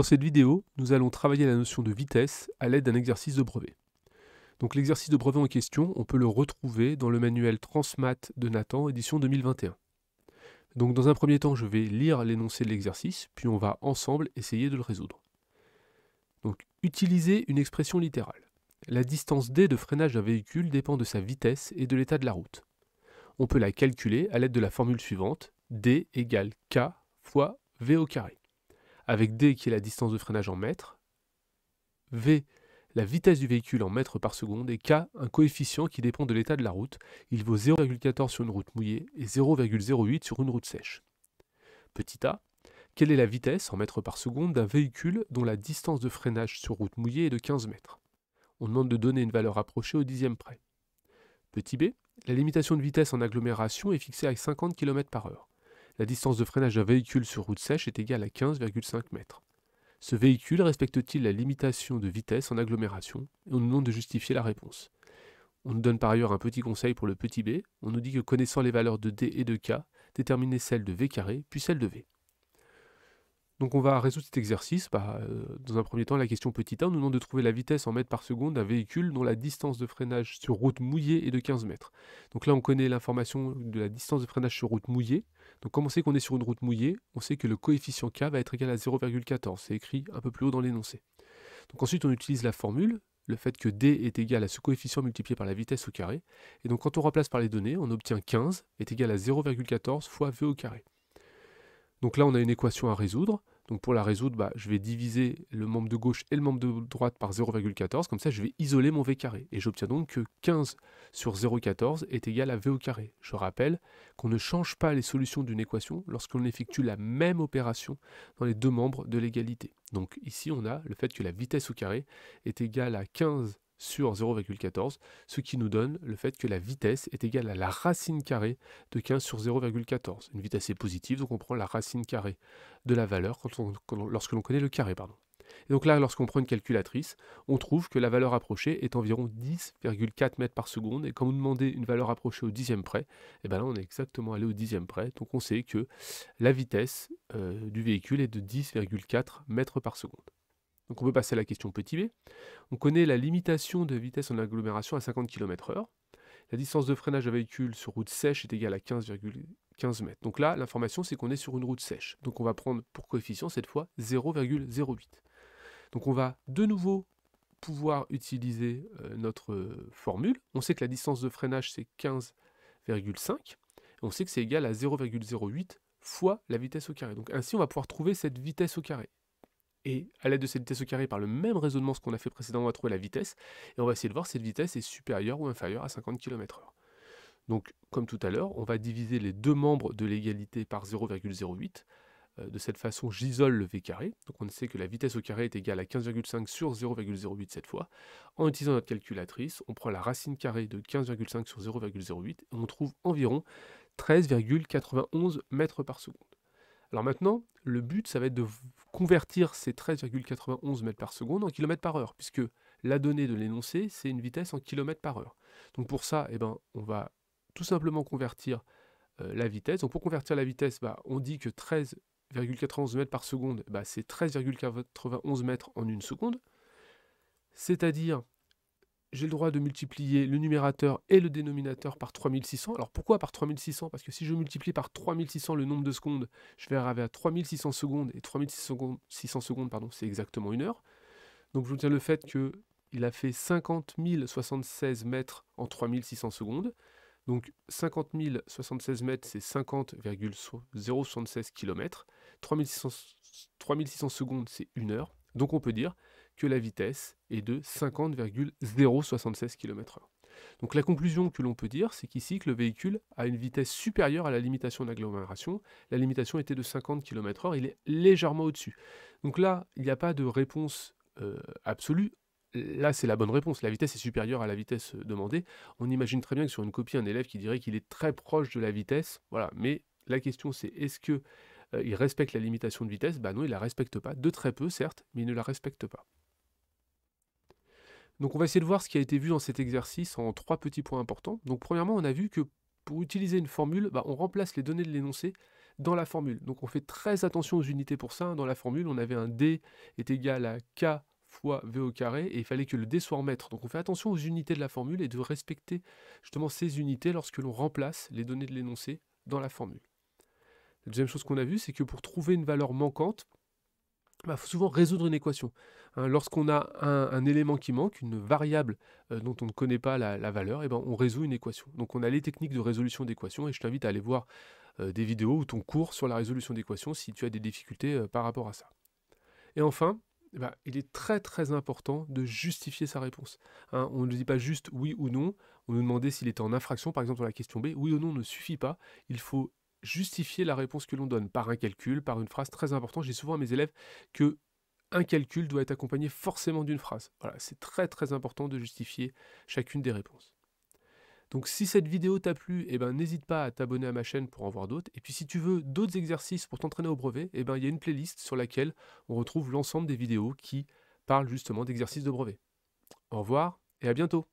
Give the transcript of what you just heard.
Dans cette vidéo, nous allons travailler la notion de vitesse à l'aide d'un exercice de brevet. Donc l'exercice de brevet en question, on peut le retrouver dans le manuel Transmat de Nathan, édition 2021. Donc dans un premier temps, je vais lire l'énoncé de l'exercice, puis on va ensemble essayer de le résoudre. Donc utiliser une expression littérale. La distance d de freinage d'un véhicule dépend de sa vitesse et de l'état de la route. On peut la calculer à l'aide de la formule suivante, d égale k fois v au carré avec D qui est la distance de freinage en mètres, V la vitesse du véhicule en mètres par seconde et K un coefficient qui dépend de l'état de la route. Il vaut 0,14 sur une route mouillée et 0,08 sur une route sèche. Petit a, quelle est la vitesse en mètres par seconde d'un véhicule dont la distance de freinage sur route mouillée est de 15 mètres On demande de donner une valeur approchée au dixième près. Petit b, la limitation de vitesse en agglomération est fixée à 50 km par heure la distance de freinage d'un véhicule sur route sèche est égale à 15,5 mètres. Ce véhicule respecte-t-il la limitation de vitesse en agglomération On nous demande de justifier la réponse. On nous donne par ailleurs un petit conseil pour le petit b. On nous dit que connaissant les valeurs de d et de k, déterminez celle de v carré puis celle de v. Donc on va résoudre cet exercice. Bah, euh, dans un premier temps, la question petit a, nous demande de trouver la vitesse en mètres par seconde d'un véhicule dont la distance de freinage sur route mouillée est de 15 mètres. Donc là, on connaît l'information de la distance de freinage sur route mouillée. Donc comme on sait qu'on est sur une route mouillée, on sait que le coefficient K va être égal à 0,14. C'est écrit un peu plus haut dans l'énoncé. Donc ensuite, on utilise la formule, le fait que D est égal à ce coefficient multiplié par la vitesse au carré. Et donc quand on remplace par les données, on obtient 15 est égal à 0,14 fois V au carré. Donc là, on a une équation à résoudre. Donc pour la résoudre, bah, je vais diviser le membre de gauche et le membre de droite par 0,14. Comme ça, je vais isoler mon V carré. Et j'obtiens donc que 15 sur 0,14 est égal à V au carré. Je rappelle qu'on ne change pas les solutions d'une équation lorsqu'on effectue la même opération dans les deux membres de l'égalité. Donc ici, on a le fait que la vitesse au carré est égale à 15 sur 0,14, ce qui nous donne le fait que la vitesse est égale à la racine carrée de 15 sur 0,14. Une vitesse est positive, donc on prend la racine carrée de la valeur quand lorsque l'on connaît le carré. Et donc là, lorsqu'on prend une calculatrice, on trouve que la valeur approchée est environ 10,4 mètres par seconde. Et quand vous demandez une valeur approchée au dixième près, et eh bien là, on est exactement allé au dixième près. Donc on sait que la vitesse euh, du véhicule est de 10,4 mètres par seconde. Donc on peut passer à la question petit b. On connaît la limitation de vitesse en agglomération à 50 km/h. La distance de freinage à véhicule sur route sèche est égale à 15,15 m. Donc là, l'information, c'est qu'on est sur une route sèche. Donc on va prendre pour coefficient cette fois 0,08. Donc on va de nouveau pouvoir utiliser euh, notre euh, formule. On sait que la distance de freinage, c'est 15,5. On sait que c'est égal à 0,08 fois la vitesse au carré. Donc ainsi, on va pouvoir trouver cette vitesse au carré et à l'aide de cette vitesse au carré par le même raisonnement ce qu'on a fait précédemment, on va trouver la vitesse, et on va essayer de voir si cette vitesse est supérieure ou inférieure à 50 km/h. Donc, comme tout à l'heure, on va diviser les deux membres de l'égalité par 0,08. Euh, de cette façon, j'isole le v carré. Donc on sait que la vitesse au carré est égale à 15,5 sur 0,08 cette fois. En utilisant notre calculatrice, on prend la racine carrée de 15,5 sur 0,08 et on trouve environ 13,91 mètres par seconde. Alors maintenant, le but, ça va être de convertir ces 13,91 mètres par seconde en kilomètres par heure, puisque la donnée de l'énoncé, c'est une vitesse en kilomètres par heure. Donc pour ça, eh ben, on va tout simplement convertir euh, la vitesse. Donc pour convertir la vitesse, bah, on dit que 13,91 mètres par seconde, bah, c'est 13,91 mètres en une seconde. C'est-à-dire j'ai le droit de multiplier le numérateur et le dénominateur par 3600. Alors pourquoi par 3600 Parce que si je multiplie par 3600 le nombre de secondes, je vais arriver à 3600 secondes, et 3600 secondes, pardon, c'est exactement une heure. Donc je tiens le fait qu'il a fait 50 076 mètres en 3600 secondes. Donc 50 076 mètres, c'est 50,076 km. 3600, 3600 secondes, c'est une heure. Donc on peut dire que la vitesse est de 50,076 km/h. Donc la conclusion que l'on peut dire, c'est qu'ici que le véhicule a une vitesse supérieure à la limitation d'agglomération. La limitation était de 50 km/h, il est légèrement au-dessus. Donc là, il n'y a pas de réponse euh, absolue. Là, c'est la bonne réponse. La vitesse est supérieure à la vitesse demandée. On imagine très bien que sur une copie, un élève qui dirait qu'il est très proche de la vitesse. Voilà. Mais la question, c'est est-ce qu'il euh, respecte la limitation de vitesse Ben non, il la respecte pas. De très peu, certes, mais il ne la respecte pas. Donc on va essayer de voir ce qui a été vu dans cet exercice en trois petits points importants. Donc premièrement, on a vu que pour utiliser une formule, bah, on remplace les données de l'énoncé dans la formule. Donc on fait très attention aux unités pour ça. Hein. Dans la formule, on avait un D est égal à K fois V au carré, et il fallait que le D soit en mètre. Donc on fait attention aux unités de la formule et de respecter justement ces unités lorsque l'on remplace les données de l'énoncé dans la formule. La deuxième chose qu'on a vu, c'est que pour trouver une valeur manquante, il bah, faut souvent résoudre une équation. Hein. Lorsqu'on a un, élément qui manque, une variable euh, dont on ne connaît pas la, valeur, et eh ben on résout une équation. Donc on a les techniques de résolution d'équations et je t'invite à aller voir euh, des vidéos ou ton cours sur la résolution d'équations si tu as des difficultés euh, par rapport à ça. Et enfin, eh ben, il est très très important de justifier sa réponse. Hein. on ne dit pas juste oui ou non, on nous demandait s'il était en infraction, par exemple dans la question B, oui ou non ne suffit pas, il faut justifier la réponse que l'on donne par un calcul, par une phrase très importante. J'ai souvent à mes élèves que un calcul doit être accompagné forcément d'une phrase. Voilà, c'est très très important de justifier chacune des réponses. Donc si cette vidéo t'a plu, eh ben, n'hésite pas à t'abonner à ma chaîne pour en voir d'autres. Et puis si tu veux d'autres exercices pour t'entraîner au brevet, eh ben, il y a une playlist sur laquelle on retrouve l'ensemble des vidéos qui parlent justement d'exercices de brevet. Au revoir et à bientôt